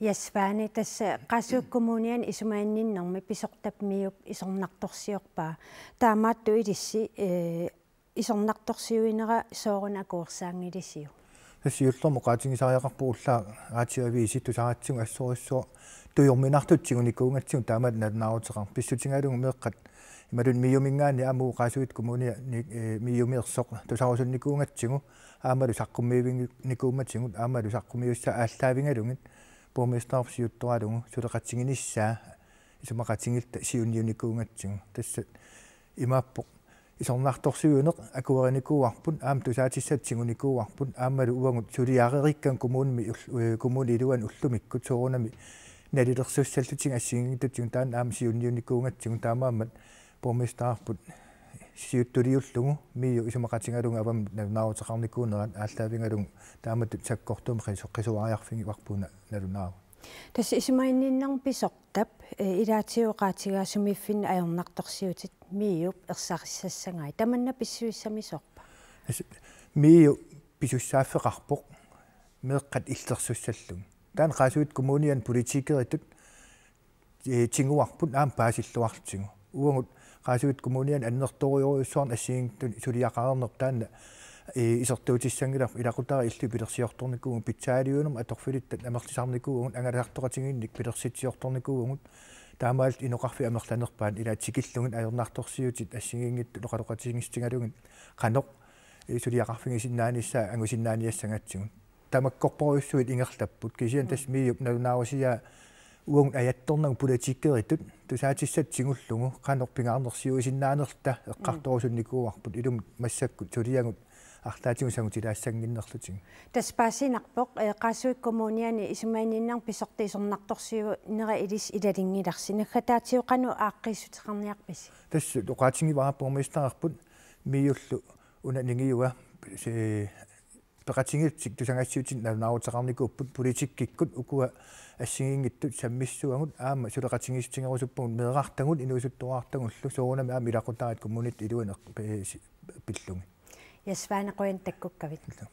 ясваани тасса қассууккумуниан исумаанниннэрми писортапмиук исорнарторсиорпаа таамаатту илисси э исорнарторсиуинера э, соорна акуерсаангилисиу тассиуллэрмо qaatigisariaqarpu уллаа аатиави иситту саратсуг ассориссоо туйорминартутсигуникуунгатсигу таамаат налнаарутеқар писсутингаалугу меэққат ималун миумингаани аамуу qaasuit кумуния э, миумиерсоқ тусарусунникуунгатсигу аамалу саққуммиивинникууматсигу аамалу саққумиусса ааллаавингалугит puumistaarups juttualugu suleqatsiginissaa исумақатсигилта сиунниуникуунгатсигу тассат имааппо исорнаарторсуунеқ акуариникууарпут аам тусаатиссат сигуникууарпут ааммалу уангут сулиаарериккан коммуунми э, коммууни илуан уллумикку соорунами налилерсуссалтутиг ассигингитутсигу таан аам сиунниуникуунгатсигу таамааммат пуумистаарпут сиуттулиуллугу мию исумақатингалунга авам навнаутеқарникуунерат ааллаавингалун таамат саккортум қисоққисуариарфиги варпуна налунаа тас исумаинниннарписоқтап илаатиоқаатигаа сумиффин аернарторсиутит миюп ерсариссассангаи таманна писсуиссамисорпа мию писуссааффеқарпоқ меққат иллерсуссаллун таан қаасуит коммуниан политикеритут тингуарпут аам паасиллуарлутингу уангут qaasugut kumuunian annertoruyoruissuarn assiingtun suliaqaarnertaanna э исертуутиссангилар илакутара иллу пилерсиорторникуугун питсаалиунерм аторфилиттат амерлисаарникуугун ангалиартоқатингинник пилерситсиорторникуугун таамаалт инуқарфи амерланерпаан ила тикиллугун аернаарторсиутит ассигингитту лоқалоқатигингистингалугин қаноқ э, сулиақарфигисиннаанissaа ангусиннааниассангатсигун тамаккорпоруйссуит ингерлаппут кисиан тас миюп налунаарусия уун аятторнаг политиккеритут тусаатиссат сигуллугу канорпингаарнерсиуисиннааnerta эққарторусунникуумарпут илум массакку тулиангут арлаатигу сангутилаассангиннерлутиг таспаасинарпоқ э, қаасуик коммуниани исумааниннар писортиисорнарторсиу нера илис илалингиларсинаггатаатиоқану ааққиссутеқарниарпис тассу тоқаатингивааппормистарпут миуллу унанигиуа се peqatingiitsik tusangassiutin naunauteqarnikuppat politikkkikkut ukua ассигингитту саммиссуагут аама сулеқатингиссигерусуппугут меэқартагут инуисуттуаартагуллу соорунами аама илақутарат коммунит илуин пиллуги ясваанеқуин таккуккавит